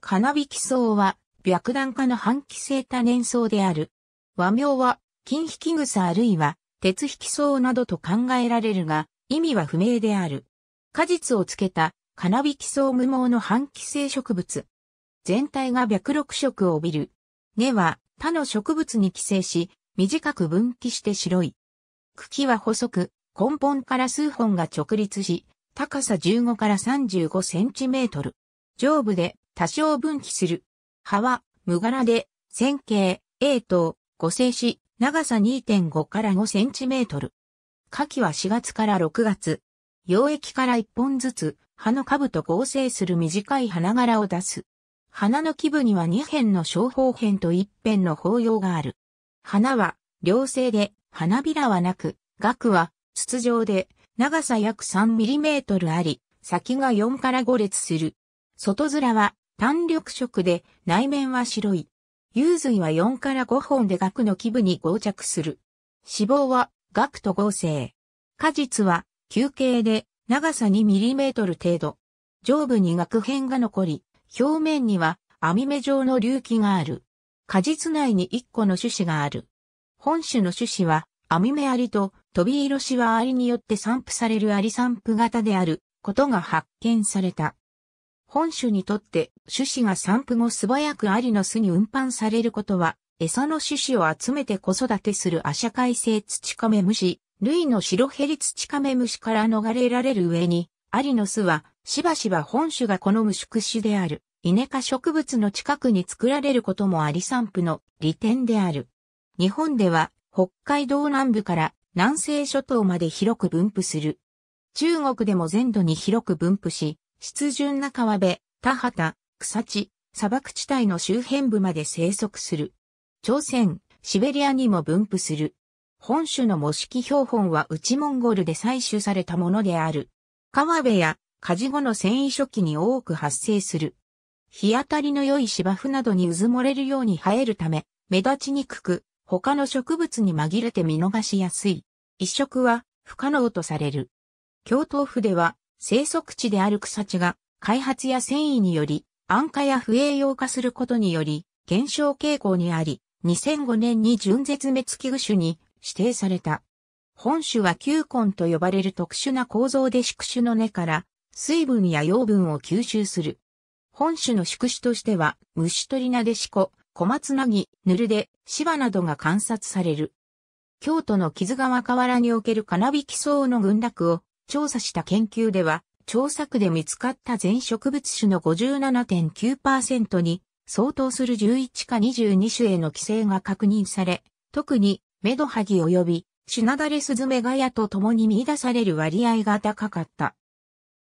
金引き層は、白檀科の半寄生多年草である。和名は、金引き草あるいは、鉄引き草などと考えられるが、意味は不明である。果実をつけた、金引き草無毛の半寄生植物。全体が白緑色を帯びる。根は、他の植物に寄生し、短く分岐して白い。茎は細く、根本から数本が直立し、高さ15から35センチメートル。上部で多少分岐する。葉は無柄で、線形、A 等、五星子、長さ2.5から5センチメートル。夏季は4月から6月。溶液から1本ずつ、葉の株と合成する短い花柄を出す。花の基部には2辺の小方辺と1辺の包葉がある。花は良性で、花びらはなく、額は筒状で、長さ約 3mm あり、先が4から5列する。外面は単緑色で内面は白い。幽髄は4から5本で額の基部に合着する。脂肪は額と合成。果実は球形で長さ2トル程度。上部に額片が残り、表面には網目状の隆起がある。果実内に1個の種子がある。本種の種子は網目ありと飛び色しはありによって散布されるあり散布型であることが発見された。本種にとって種子が散布後素早くアリの巣に運搬されることは、餌の種子を集めて子育てするアシャ社会性土ムシ、類の白ヘリ土ムシから逃れられる上に、アリの巣はしばしば本種が好む宿主である、イネ科植物の近くに作られることもアリ散布の利点である。日本では北海道南部から南西諸島まで広く分布する。中国でも全土に広く分布し、湿潤な川辺、田畑、草地、砂漠地帯の周辺部まで生息する。朝鮮、シベリアにも分布する。本種の模式標本は内モンゴルで採取されたものである。川辺やカジ後の繊維初期に多く発生する。日当たりの良い芝生などにうずもれるように生えるため、目立ちにくく、他の植物に紛れて見逃しやすい。移植は不可能とされる。京都府では生息地である草地が開発や繊維により安価や不栄養化することにより減少傾向にあり、2005年に純絶滅危惧種に指定された。本種は球根と呼ばれる特殊な構造で宿種の根から水分や養分を吸収する。本種の宿種としては虫取りなでしこ、小松なぎ、ぬるで、芝などが観察される。京都の木津川河原における金引草の群落を調査した研究では、調査区で見つかった全植物種の57.9%に相当する11か22種への規制が確認され、特にメドハギ及びシナダレスズメガヤと共に見出される割合が高かった。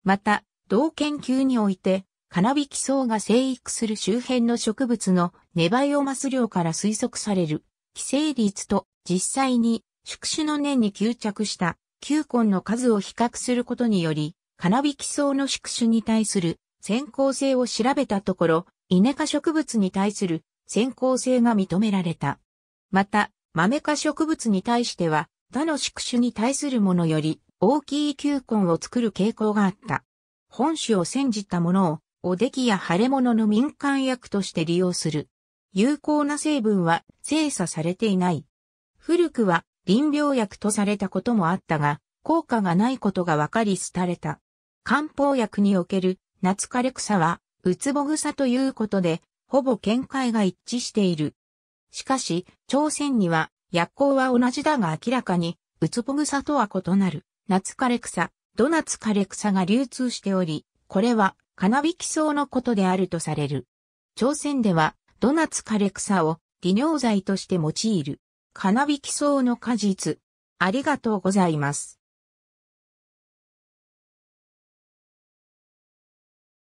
また、同研究において、カナビキソウが生育する周辺の植物のネバイオマス量から推測される、寄生率と実際に宿主の年に吸着した球根の数を比較することにより、カナビキ草の宿主に対する先行性を調べたところ、イネ科植物に対する先行性が認められた。また、豆科植物に対しては、他の宿主に対するものより大きい球根を作る傾向があった。本種を煎じたものを、おできや腫れ物の民間薬として利用する。有効な成分は精査されていない。古くは臨病薬とされたこともあったが、効果がないことが分かり廃れた。漢方薬における夏枯れ草は、うつぼ草ということで、ほぼ見解が一致している。しかし、朝鮮には薬効は同じだが明らかに、うつぼ草とは異なる、夏枯れ草、ドナツ枯れ草が流通しており、これは、カナビキ草のことであるとされる。朝鮮では、ドナツ枯れ草を利尿剤として用いる。金引き草の果実。ありがとうございます。